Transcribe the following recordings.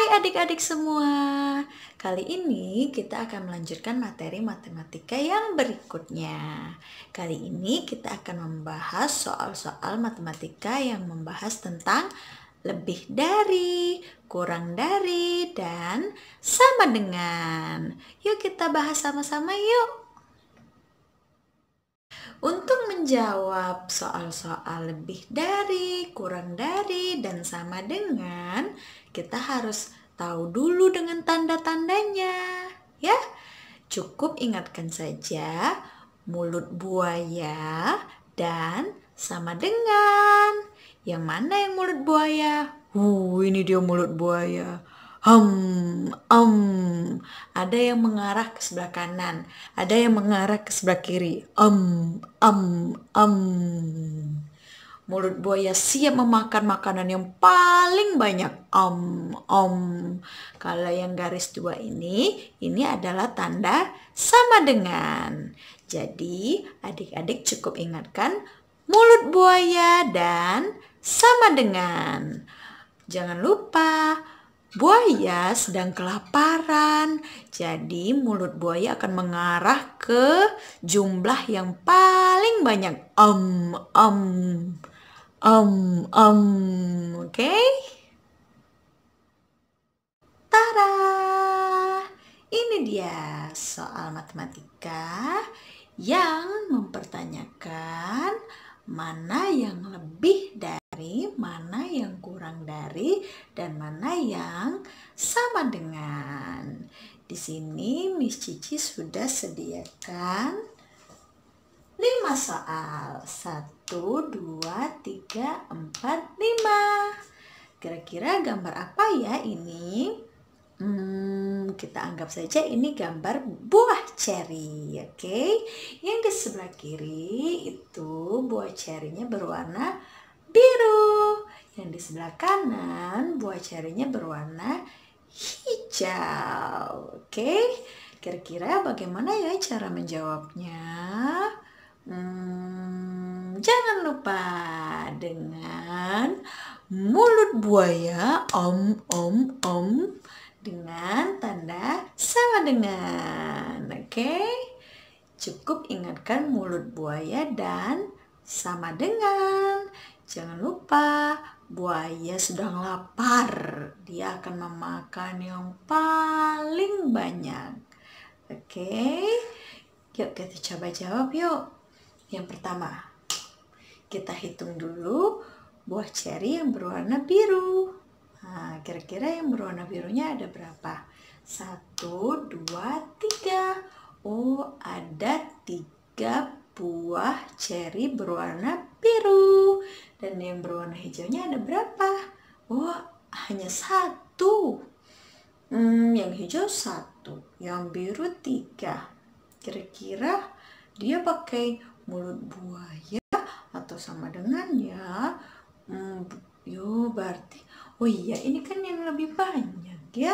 Hai adik-adik semua, kali ini kita akan melanjutkan materi matematika yang berikutnya. Kali ini kita akan membahas soal-soal matematika yang membahas tentang lebih dari, kurang dari, dan sama dengan. Yuk kita bahas sama-sama yuk. Untuk menjawab soal-soal lebih dari, kurang dari, dan sama dengan, kita harus tahu dulu dengan tanda-tandanya, ya. Cukup ingatkan saja mulut buaya dan sama dengan. Yang mana yang mulut buaya? Uh, ini dia mulut buaya. Hmm, um, ada yang mengarah ke sebelah kanan, ada yang mengarah ke sebelah kiri. Um, um, um. Mulut buaya siap memakan makanan yang paling banyak. Om, om. Kalau yang garis dua ini, ini adalah tanda sama dengan. Jadi, adik-adik cukup ingatkan mulut buaya dan sama dengan. Jangan lupa Buaya sedang kelaparan, jadi mulut buaya akan mengarah ke jumlah yang paling banyak. Om om om om, oke? Okay? Tara, ini dia soal matematika yang mempertanyakan mana yang lebih dari dari, mana yang kurang dari, dan mana yang sama dengan. Di sini Miss Cici sudah sediakan 5 soal. 1, 2, 3, 4, 5. Kira-kira gambar apa ya ini? Hmm, kita anggap saja ini gambar buah ceri, oke? Okay? Yang di sebelah kiri itu buah cerinya berwarna biru. Yang di sebelah kanan buah cerinya berwarna hijau. Oke, kira-kira bagaimana ya cara menjawabnya? Hmm, jangan lupa dengan mulut buaya om om om dengan tanda sama dengan. Oke. Okay? Cukup ingatkan mulut buaya dan sama dengan. Jangan lupa, buaya sedang lapar. Dia akan memakan yang paling banyak. Oke, okay? yuk kita coba jawab yuk. Yang pertama, kita hitung dulu buah ceri yang berwarna biru. Nah, kira-kira yang berwarna birunya ada berapa? Satu, dua, tiga. Oh, ada tiga buah ceri berwarna biru. Dan yang berwarna hijaunya ada berapa? Wah, oh, hanya satu. Hmm, yang hijau satu, yang biru tiga. Kira-kira dia pakai mulut buaya atau sama dengan ya. Hmm, yo berarti, oh iya ini kan yang lebih banyak ya.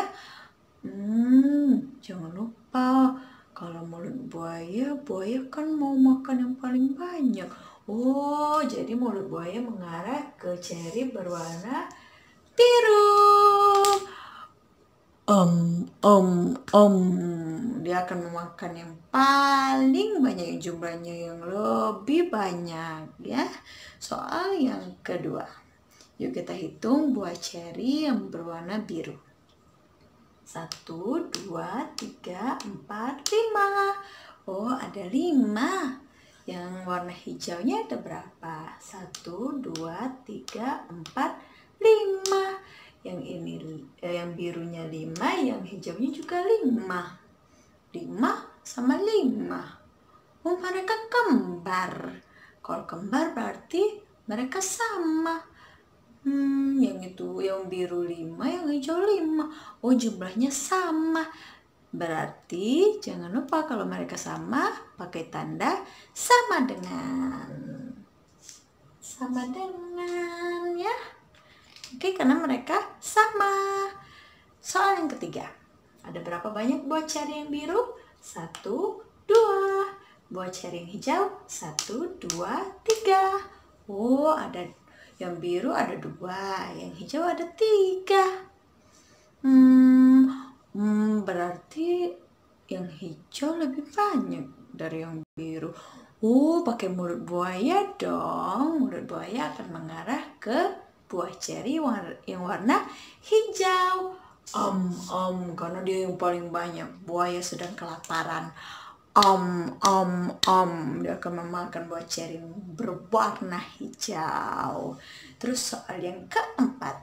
Hmm, jangan lupa kalau mulut buaya, buaya kan mau makan yang paling banyak. Oh, jadi mulut buaya mengarah ke ceri berwarna biru. Om, om, om. Dia akan memakan yang paling banyak, jumlahnya yang lebih banyak ya. Soal yang kedua. Yuk kita hitung buah ceri yang berwarna biru. Satu, dua, tiga, empat, lima. Oh, ada lima. Yang warna hijaunya ada berapa? Satu, dua, tiga, empat, lima. Yang ini, eh, yang birunya lima, yang hijaunya juga lima. Lima sama lima. Oh, mereka kembar. Kalau kembar berarti mereka sama Hmm, yang itu yang biru 5, yang hijau 5. Oh, jumlahnya sama. Berarti jangan lupa kalau mereka sama, pakai tanda sama dengan. Sama dengan ya. Oke, karena mereka sama. Soal yang ketiga. Ada berapa banyak buah ceri yang biru? Satu, dua. Buah ceri yang hijau? Satu, dua, tiga. Oh, ada yang biru ada dua, yang hijau ada tiga. Hmm, hmm berarti yang hijau lebih banyak dari yang biru. Uh, pakai mulut buaya dong. Mulut buaya akan mengarah ke buah ceri yang warna hijau. Om, om, karena dia yang paling banyak. Buaya sedang kelaparan om om om dia akan memakan buah ceri berwarna hijau terus soal yang keempat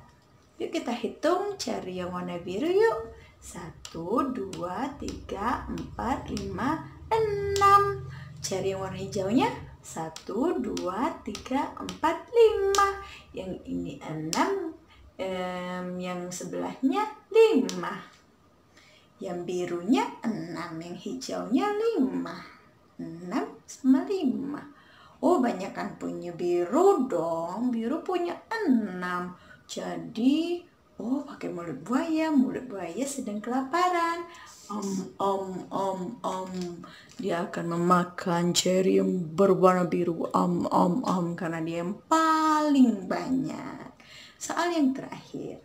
yuk kita hitung ceri yang warna biru yuk satu dua tiga empat lima enam ceri yang warna hijaunya satu dua tiga empat lima yang ini enam um, yang sebelahnya lima yang birunya 6, yang hijaunya 5. 6 sama 5. Oh, kan punya biru dong. Biru punya 6. Jadi, oh pakai mulut buaya. Mulut buaya sedang kelaparan. Om, om, om, om. Dia akan memakan cherry yang berwarna biru. Om, om, om. Karena dia yang paling banyak. Soal yang terakhir.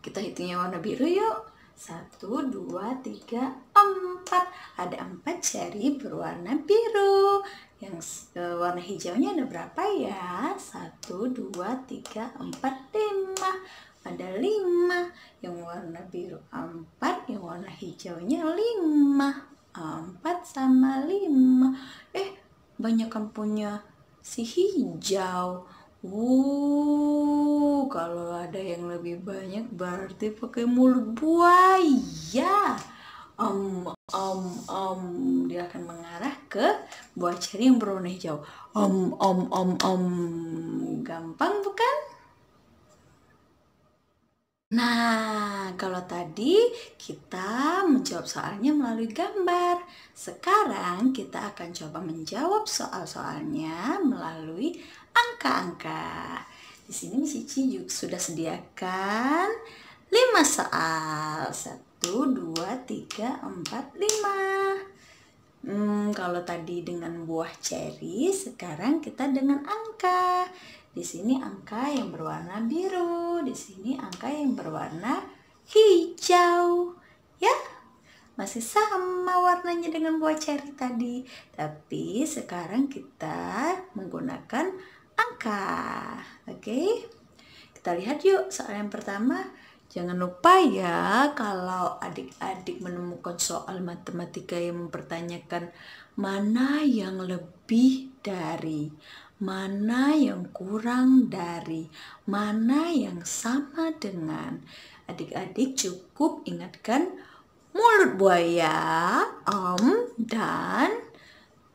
Kita hitungnya warna biru yuk. Satu, dua, tiga, empat. Ada empat jari berwarna biru. Yang e, warna hijaunya ada berapa ya? Satu, dua, tiga, empat, lima. Ada lima. Yang warna biru empat, yang warna hijaunya lima. Empat sama lima. Eh, banyak yang punya si hijau. Uh, kalau ada yang lebih banyak berarti pakai mulut buaya. Um, um, um, dia akan mengarah ke buah ceri yang berwarna hijau. Om, um, om, um, om, um, om. Gampang bukan? Nah, kalau tadi kita menjawab soalnya melalui gambar, sekarang kita akan coba menjawab soal-soalnya melalui angka-angka. Di sini Miss Cici sudah sediakan 5 soal. 1 2 3 4 5. Hmm, kalau tadi dengan buah ceri, sekarang kita dengan angka. Di sini angka yang berwarna biru, di sini angka yang berwarna hijau. Ya, masih sama warnanya dengan buah ceri tadi. Tapi sekarang kita menggunakan angka. Oke, okay? kita lihat yuk soal yang pertama. Jangan lupa ya kalau adik-adik menemukan soal matematika yang mempertanyakan mana yang lebih dari mana yang kurang dari, mana yang sama dengan. Adik-adik cukup ingatkan mulut buaya, om, dan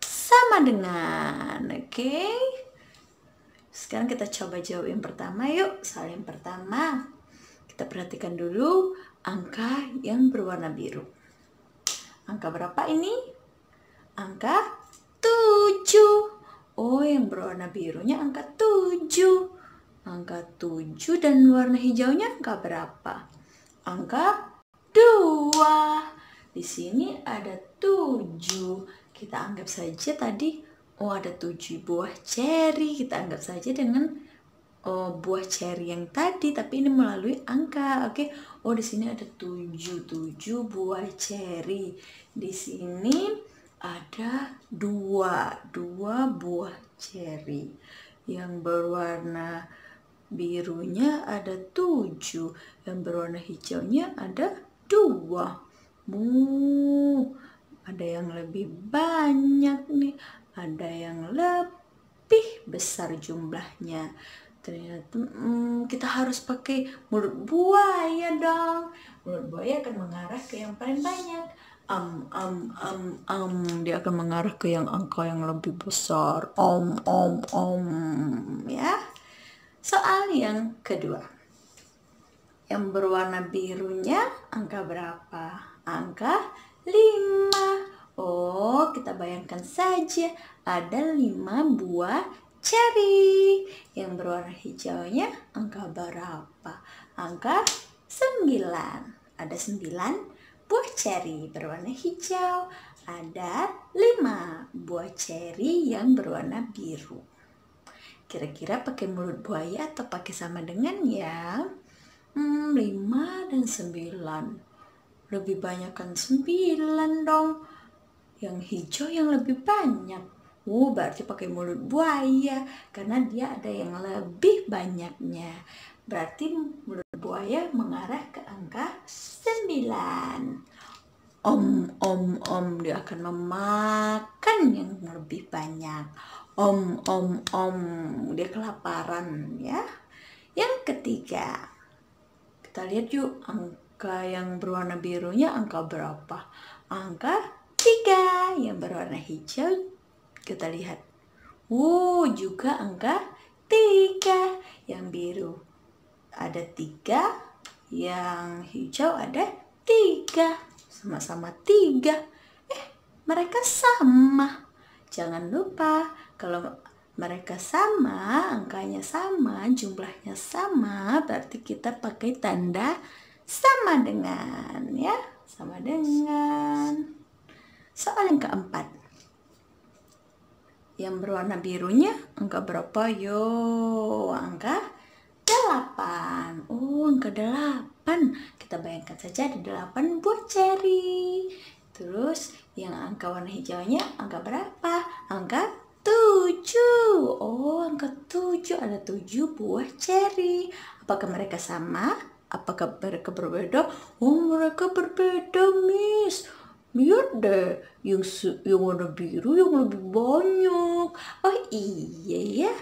sama dengan, oke? Okay? Sekarang kita coba jawab yang pertama yuk, soal yang pertama. Kita perhatikan dulu angka yang berwarna biru. Angka berapa ini? Angka 7. O oh, yang berwarna birunya angka 7. Angka 7 dan warna hijaunya angka berapa? Angka 2. Di sini ada 7. Kita anggap saja tadi oh ada 7 buah ceri. Kita anggap saja dengan oh, buah ceri yang tadi tapi ini melalui angka. Oke. Okay? Oh, di sini ada 7, 7 buah ceri. Di sini ada dua, dua buah ceri yang berwarna birunya ada tujuh, yang berwarna hijaunya ada dua. Mu, ada yang lebih banyak nih, ada yang lebih besar jumlahnya. Ternyata hmm, kita harus pakai mulut buaya dong. Mulut buaya akan mengarah ke yang paling banyak am am am am dia akan mengarah ke yang angka yang lebih besar om om om ya soal yang kedua yang berwarna birunya angka berapa angka lima oh kita bayangkan saja ada lima buah cherry yang berwarna hijaunya angka berapa angka sembilan ada sembilan buah ceri berwarna hijau, ada lima buah ceri yang berwarna biru. Kira-kira pakai mulut buaya atau pakai sama dengan ya? Hmm, 5 dan sembilan. Lebih banyak kan sembilan dong. Yang hijau yang lebih banyak. Uh, berarti pakai mulut buaya karena dia ada yang lebih banyaknya. Berarti mulut buaya mengarah ke angka 9. Om, om, om, dia akan memakan yang lebih banyak. Om, om, om, dia kelaparan ya. Yang ketiga, kita lihat yuk angka yang berwarna birunya angka berapa? Angka tiga yang berwarna hijau kita lihat. Wow, juga angka tiga yang biru ada tiga yang hijau ada tiga sama-sama tiga eh mereka sama jangan lupa kalau mereka sama angkanya sama jumlahnya sama berarti kita pakai tanda sama dengan ya sama dengan soal yang keempat yang berwarna birunya angka berapa yo angka 8 oh angka 8 kita bayangkan saja ada 8 buah ceri terus yang angka warna hijaunya angka berapa? angka 7 oh angka 7 ada 7 buah ceri apakah mereka sama? apakah mereka berbeda? oh mereka berbeda miss Lihat deh, yang, yang warna biru yang lebih banyak. Oh iya ya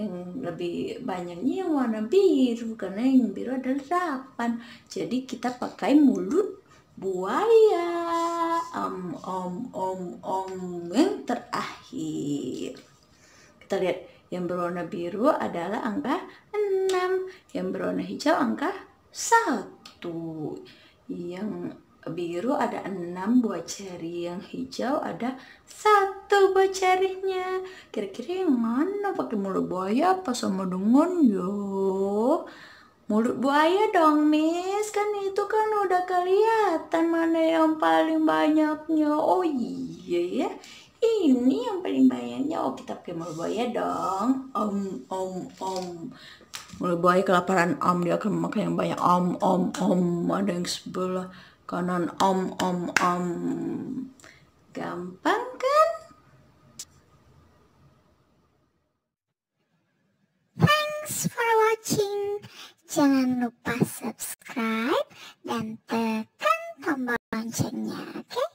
yang hmm. lebih banyaknya yang warna biru karena yang biru adalah delapan jadi kita pakai mulut buaya om om om om yang terakhir kita lihat yang berwarna biru adalah angka 6 yang berwarna hijau angka satu yang biru ada enam buah ceri yang hijau ada satu buah cerinya kira-kira yang mana pakai mulut buaya apa sama dengan yo mulut buaya dong miss kan itu kan udah kelihatan mana yang paling banyaknya oh iya ya ini yang paling banyaknya oh kita pakai mulut buaya dong om om om mulut buaya kelaparan om dia akan makan yang banyak om om om ada yang sebelah konon om om om gampang kan thanks for watching jangan lupa subscribe dan tekan tombol loncengnya oke okay?